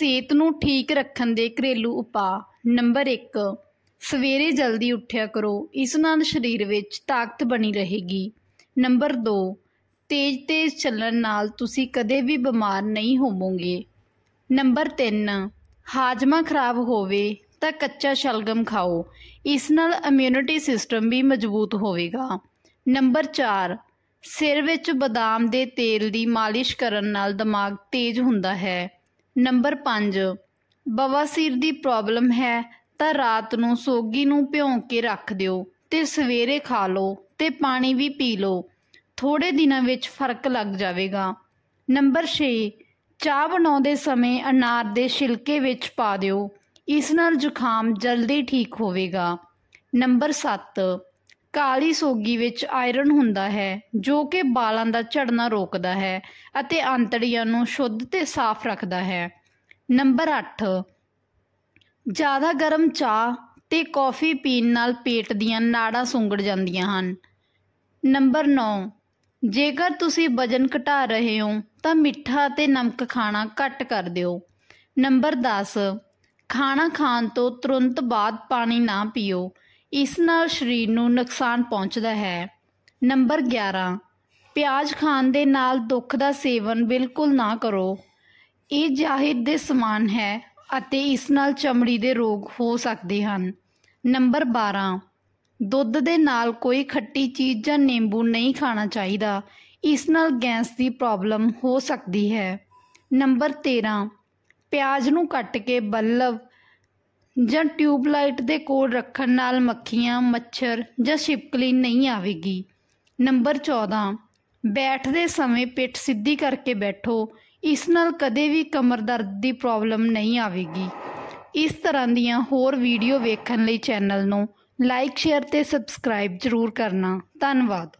ਸਿਹਤ ਨੂੰ ਠੀਕ ਰੱਖਣ ਦੇ ਘਰੇਲੂ ਉਪਾਅ ਨੰਬਰ 1 ਸਵੇਰੇ ਜਲਦੀ ਉੱਠਿਆ ਕਰੋ ਇਸ ਨਾਲ ਸਰੀਰ ਵਿੱਚ ਤਾਕਤ ਬਣੀ ਰਹੇਗੀ ਨੰਬਰ 2 ਤੇਜ਼-ਤੇਜ਼ ਚੱਲਣ ਨਾਲ ਤੁਸੀਂ ਕਦੇ ਵੀ ਬਿਮਾਰ ਨਹੀਂ ਹੋਵੋਗੇ ਨੰਬਰ 3 ਹਾਜ਼ਮਾ ਖਰਾਬ ਹੋਵੇ ਤਾਂ ਕੱਚਾ ਸ਼ਲਗਮ ਖਾਓ ਇਸ ਨਾਲ ਇਮਿਊਨਿਟੀ ਸਿਸਟਮ ਵੀ ਮਜ਼ਬੂਤ ਹੋਵੇਗਾ ਨੰਬਰ 4 ਸਿਰ ਵਿੱਚ ਬਦਾਮ ਦੇ ਤੇਲ ਦੀ ਮਾਲਿਸ਼ ਕਰਨ ਨਾਲ ਦਿਮਾਗ ਤੇਜ਼ ਹੁੰਦਾ ਹੈ ਨੰਬਰ 5 ਬਵਾਸੀਰ ਦੀ ਪ੍ਰੋਬਲਮ ਹੈ ਤਾਂ ਰਾਤ ਨੂੰ ਸੋਗੀ ਨੂੰ ਭਿਉਂ ਕੇ ਰੱਖ ਦਿਓ ਤੇ ਸਵੇਰੇ ਖਾ ਲਓ ਤੇ ਪਾਣੀ ਵੀ ਪੀ ਲਓ ਥੋੜੇ ਦਿਨਾਂ ਵਿੱਚ ਫਰਕ ਲੱਗ ਜਾਵੇਗਾ ਨੰਬਰ 6 ਚਾਹ ਬਣਾਉਂਦੇ ਸਮੇਂ ਅਨਾਰ ਦੇ ਛਿਲਕੇ ਵਿੱਚ ਪਾ ਦਿਓ ਇਸ ਨਾਲ ਜ਼ੁਕਾਮ ਜਲਦੀ ਠੀਕ ਹੋਵੇਗਾ ਨੰਬਰ 7 ਕਾਲੀ ਸੋਗੀ ਵਿੱਚ ਆਇਰਨ ਹੁੰਦਾ ਹੈ ਜੋ ਕਿ ਵਾਲਾਂ ਦਾ ਝੜਨਾ ਰੋਕਦਾ ਹੈ ਅਤੇ ਅੰਤੜੀਆਂ ਨੂੰ ਸ਼ੁੱਧ ਤੇ ਸਾਫ਼ ਰੱਖਦਾ ਹੈ ਨੰਬਰ 8 ਜ਼ਿਆਦਾ ਗਰਮ ਚਾਹ ਤੇ ਕਾਫੀ ਪੀਣ ਨਾਲ ਪੇਟ ਦੀਆਂ ਨਾੜਾਂ ਸੁੰਗੜ ਜਾਂਦੀਆਂ ਹਨ ਨੰਬਰ 9 ਜੇਕਰ ਤੁਸੀਂ ਵਜਨ ਘਟਾ ਰਹੇ ਹੋ ਤਾਂ ਮਿੱਠਾ ਤੇ ਨਮਕ ਖਾਣਾ ਘੱਟ ਕਰ ਦਿਓ ਨੰਬਰ 10 ਖਾਣਾ ਖਾਣ ਤੋਂ ਤੁਰੰਤ ਬਾਅਦ ਪਾਣੀ ਨਾ ਪੀਓ ਇਸ ਨਾਲ ਸਰੀਰ ਨੂੰ ਨੁਕਸਾਨ ਪਹੁੰਚਦਾ ਹੈ ਨੰਬਰ 11 ਪਿਆਜ਼ ਖਾਣ ਦੇ ਨਾਲ ਦੁੱਖ ਦਾ ਸੇਵਨ ਬਿਲਕੁਲ ਨਾ ਕਰੋ ਇਹ ਜ਼ਾਹਿਰ ਦੇ ਸਮਾਨ ਹੈ ਅਤੇ ਇਸ ਨਾਲ ਚਮੜੀ ਦੇ ਰੋਗ ਹੋ ਸਕਦੇ ਹਨ ਨੰਬਰ 12 ਦੁੱਧ ਦੇ ਨਾਲ ਕੋਈ ਖੱਟੀ ਚੀਜ਼ ਜਾਂ ਨਿੰਬੂ ਨਹੀਂ ਖਾਣਾ ਚਾਹੀਦਾ ਇਸ ਨਾਲ ਗੈਸ ਦੀ ਪ੍ਰੋਬਲਮ ਹੋ ਸਕਦੀ ਹੈ ਨੰਬਰ 13 ਪਿਆਜ਼ ਨੂੰ ਕੱਟ ਕੇ ਬੱਲਵ ਜਾਂ ਟਿਊਬਲਾਈਟ ਦੇ ਕੋਲ ਰੱਖਣ ਨਾਲ ਮੱਖੀਆਂ ਮੱਛਰ ਜਾਂ ਛਿਪਕਲੀ ਨਹੀਂ ਆਵੇਗੀ ਨੰਬਰ 14 ਬੈਠਦੇ ਸਮੇਂ ਪਿੱਠ ਸਿੱਧੀ ਕਰਕੇ ਬੈਠੋ ਇਸ ਨਾਲ ਕਦੇ ਵੀ ਕਮਰ ਦਰਦ ਦੀ ਪ੍ਰੋਬਲਮ ਨਹੀਂ ਆਵੇਗੀ ਇਸ ਤਰ੍ਹਾਂ ਦੀਆਂ ਹੋਰ ਵੀਡੀਓ ਵੇਖਣ ਲਈ ਚੈਨਲ ਨੂੰ ਲਾਈਕ ਸ਼ੇਅਰ ਤੇ ਸਬਸਕ੍ਰਾਈਬ ਜ਼ਰੂਰ ਕਰਨਾ ਧੰਨਵਾਦ